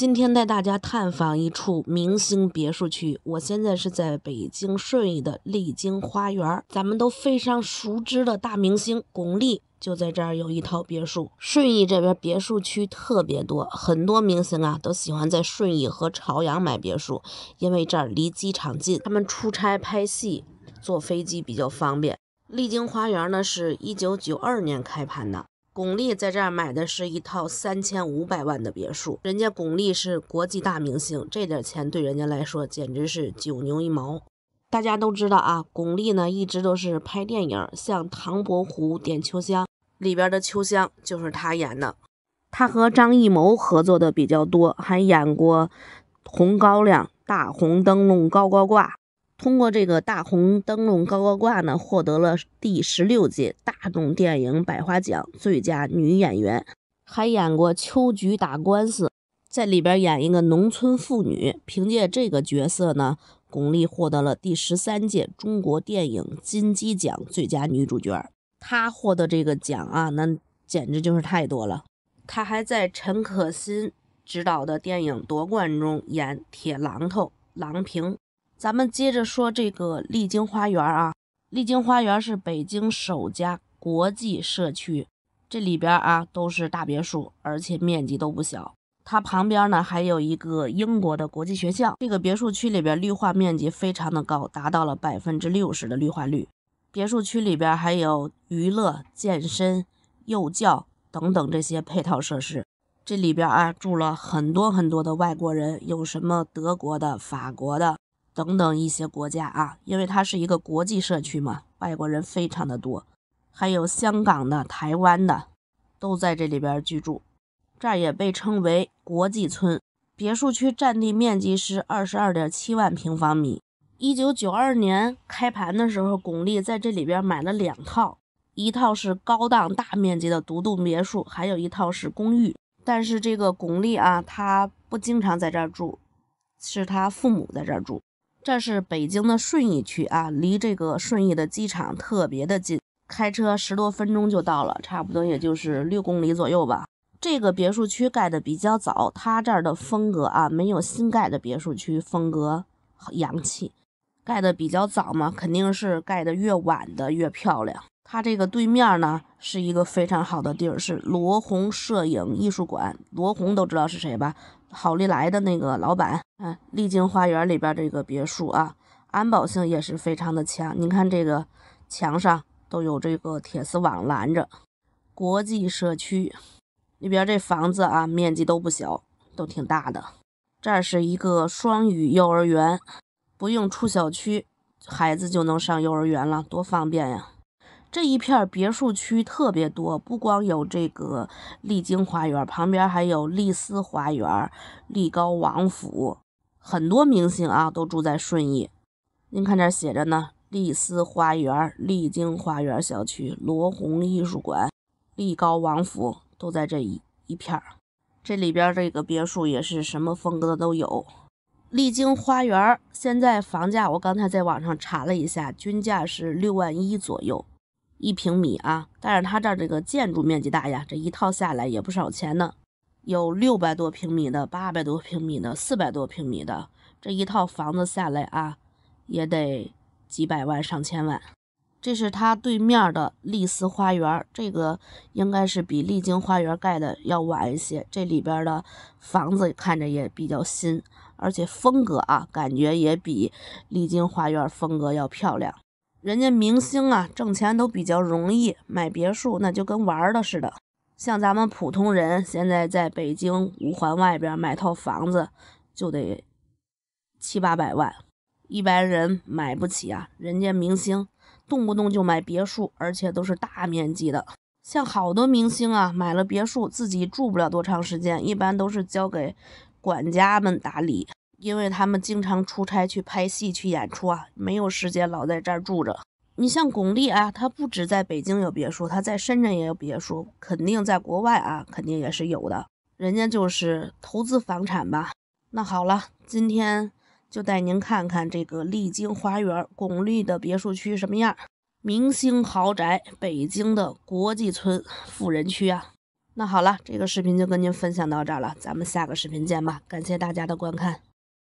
今天带大家探访一处明星别墅区，我现在是在北京顺义的丽晶花园，咱们都非常熟知的大明星巩俐就在这儿有一套别墅。顺义这边别墅区特别多，很多明星啊都喜欢在顺义和朝阳买别墅，因为这儿离机场近，他们出差拍戏坐飞机比较方便。丽晶花园呢是一九九二年开盘的。巩俐在这儿买的是一套三千五百万的别墅，人家巩俐是国际大明星，这点钱对人家来说简直是九牛一毛。大家都知道啊，巩俐呢一直都是拍电影，像《唐伯虎点秋香》里边的秋香就是她演的，她和张艺谋合作的比较多，还演过《红高粱》《大红灯笼高高挂》。通过这个大红灯笼高高挂呢，获得了第十六届大众电影百花奖最佳女演员。还演过《秋菊打官司》，在里边演一个农村妇女。凭借这个角色呢，巩俐获得了第十三届中国电影金鸡奖最佳女主角。她获得这个奖啊，那简直就是太多了。她还在陈可辛执导的电影《夺冠》中演铁榔头郎平。咱们接着说这个丽晶花园啊，丽晶花园是北京首家国际社区，这里边啊都是大别墅，而且面积都不小。它旁边呢还有一个英国的国际学校。这个别墅区里边绿化面积非常的高，达到了百分之六十的绿化率。别墅区里边还有娱乐、健身、幼教等等这些配套设施。这里边啊住了很多很多的外国人，有什么德国的、法国的。等等一些国家啊，因为它是一个国际社区嘛，外国人非常的多，还有香港的、台湾的，都在这里边居住。这儿也被称为国际村，别墅区占地面积是二十二点七万平方米。一九九二年开盘的时候，巩俐在这里边买了两套，一套是高档大面积的独栋别墅，还有一套是公寓。但是这个巩俐啊，她不经常在这儿住，是她父母在这儿住。这是北京的顺义区啊，离这个顺义的机场特别的近，开车十多分钟就到了，差不多也就是六公里左右吧。这个别墅区盖的比较早，它这儿的风格啊，没有新盖的别墅区风格洋气。盖的比较早嘛，肯定是盖的越晚的越漂亮。它这个对面呢，是一个非常好的地儿，是罗红摄影艺术馆。罗红都知道是谁吧？好利来的那个老板。看丽晶花园里边这个别墅啊，安保性也是非常的强。您看这个墙上都有这个铁丝网拦着。国际社区里边这房子啊，面积都不小，都挺大的。这是一个双语幼儿园，不用出小区，孩子就能上幼儿园了，多方便呀！这一片别墅区特别多，不光有这个丽晶花园，旁边还有丽思花园、丽高王府。很多明星啊，都住在顺义。您看这写着呢，丽思花园、丽晶花园小区、罗红艺术馆、丽高王府都在这一一片儿。这里边这个别墅也是什么风格都有。丽晶花园现在房价，我刚才在网上查了一下，均价是六万一左右一平米啊。但是它这这个建筑面积大呀，这一套下来也不少钱呢。有六百多平米的，八百多平米的，四百多平米的，这一套房子下来啊，也得几百万上千万。这是它对面的丽思花园，这个应该是比丽晶花园盖的要晚一些。这里边的房子看着也比较新，而且风格啊，感觉也比丽晶花园风格要漂亮。人家明星啊，挣钱都比较容易，买别墅那就跟玩儿的似的。像咱们普通人现在在北京五环外边买套房子，就得七八百万，一般人买不起啊。人家明星动不动就买别墅，而且都是大面积的。像好多明星啊，买了别墅自己住不了多长时间，一般都是交给管家们打理，因为他们经常出差去拍戏去演出啊，没有时间老在这住着。你像巩俐啊，他不止在北京有别墅，他在深圳也有别墅，肯定在国外啊，肯定也是有的。人家就是投资房产吧。那好了，今天就带您看看这个丽晶花园巩俐的别墅区什么样，明星豪宅，北京的国际村富人区啊。那好了，这个视频就跟您分享到这儿了，咱们下个视频见吧，感谢大家的观看。